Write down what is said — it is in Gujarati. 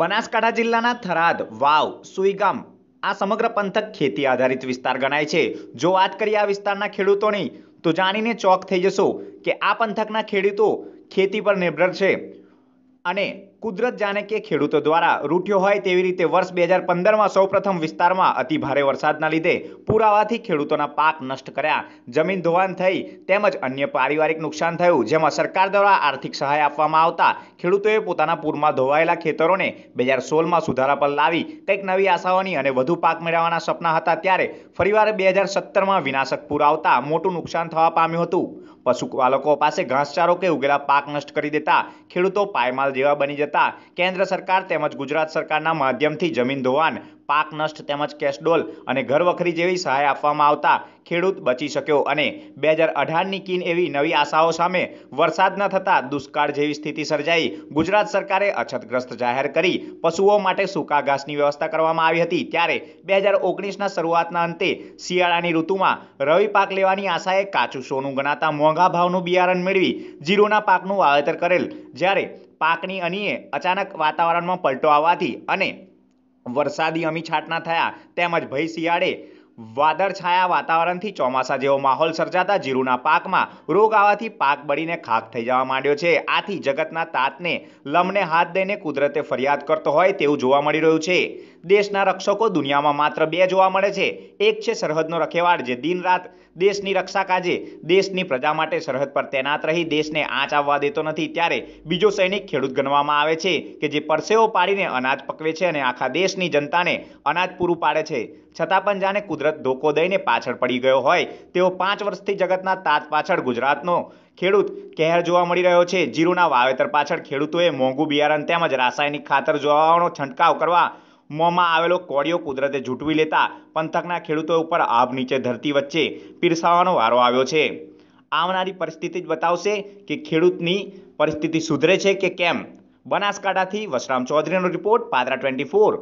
બનાસકાંઠા જિલ્લાના થરાદ વાવ સુઈગામ આ સમગ્ર પંથક ખેતી આધારિત વિસ્તાર ગણાય છે જો વાત કરીએ આ વિસ્તારના ખેડૂતોની તો જાણીને ચોક થઈ જશો કે આ પંથકના ખેડૂતો ખેતી પર નિર્ભર છે અને કુદરત જાણે કે ખેડૂતો દ્વારા રૂઠ્યો હોય તેવી રીતે વર્ષ બે હજાર પંદરમાં સૌપ્રથમ વિસ્તારમાં અતિભારે વરસાદના લીધે પુરાવાથી ખેડૂતોના પાક નષ્ટ કર્યા જમીન ધોવાણ થઈ તેમજ અન્ય પારિવારિક નુકસાન થયું જેમાં સરકાર દ્વારા આર્થિક સહાય આપવામાં આવતા ખેડૂતોએ પોતાના પૂરમાં ધોવાયેલા ખેતરોને બે હજાર સોળમાં સુધારા પર લાવી કંઈક નવી આશાઓની અને વધુ પાક મેળવવાના સપના હતા ત્યારે ફરીવાર બે હજાર સત્તરમાં વિનાશક પૂર આવતા મોટું નુકસાન થવા પામ્યું હતું પશુપાલકો પાસે ઘાસચારો કે ઉગેલા પાક નષ્ટ કરી દેતા ખેડૂતો પાયમાલ જેવા બની જતા જતાં કેન્દ્ર સરકાર તેમજ ગુજરાત સરકારના માધ્યમથી જમીન ધોવાણ પાક નષ્ટ તેમજ કેશડોલ અને ઘરવખરી જેવી સહાય આપવામાં આવતા ખેડૂત બચી શક્યો અને બે હજાર અઢારની કિન એવી નવી આશાઓ સામે વરસાદ ન થતાં દુષ્કાળ જેવી સ્થિતિ સર્જાઈ ગુજરાત સરકારે અછતગ્રસ્ત જાહેર કરી પશુઓ માટે સૂકા ઘાસની વ્યવસ્થા કરવામાં આવી હતી ત્યારે બે હજાર ઓગણીસના શરૂઆતના અંતે શિયાળાની ઋતુમાં રવિ પાક લેવાની આશાએ કાચું સોનું ગણાતા મોંઘા ભાવનું બિયારણ મેળવી જીરોના પાકનું વાવેતર કરેલ જ્યારે પાકની અણીએ અચાનક વાતાવરણમાં પલટો આવવાથી અને વરસાદી અમીછાટના થયા તેમજ ભય શિયાળે વાદળછાયા વાતાવરણથી ચોમાસા જેવો માહોલ સર્જાતા જીરુના પાકમાં રોગ આવવાથી પાક બળીને ખાક થઈ જવા માંડ્યો છે આથી જગતના તાતને લમને હાથ દઈને કુદરતે ફરિયાદ કરતો હોય તેવું જોવા મળી રહ્યું છે દેશના રક્ષકો દુનિયામાં માત્ર બે જોવા મળે છે એક છે સરહદનો રખેવાળ જે દિન રાત દેશની રક્ષા કાજે દેશની પ્રજા માટે સરહદ પર તૈનાત રહી દેશને આંચ આવવા દેતો નથી ત્યારે બીજો સૈનિક ખેડૂત ગણવામાં આવે છે કે જે પરસેવો પાડીને અનાજ પકવે છે અને આખા દેશની જનતાને અનાજ પૂરું પાડે છે છતાં પણ જાણે કુદરત ધોકો દઈને પાછળ પડી ગયો હોય તેઓ પાંચ વર્ષથી જગતના તાત પાછળ ગુજરાતનો ખેડૂત કહેર જોવા મળી રહ્યો છે જીરુના વાવેતર પાછળ ખેડૂતોએ મોંઘું બિયારણ તેમજ રાસાયણિક ખાતર જોવાનો છંટકાવ કરવા મોંમાં આવેલો કોળિયો કુદરતે ઝૂંટવી લેતા પંથકના ખેડૂતો ઉપર આભ નીચે ધરતી વચ્ચે પીરસાવાનો વારો આવ્યો છે આવનારી પરિસ્થિતિ જ બતાવશે કે ખેડૂતની પરિસ્થિતિ સુધરે છે કે કેમ બનાસકાંઠાથી વસરામ ચૌધરીનો રિપોર્ટ પાદરા ટ્વેન્ટી ફોર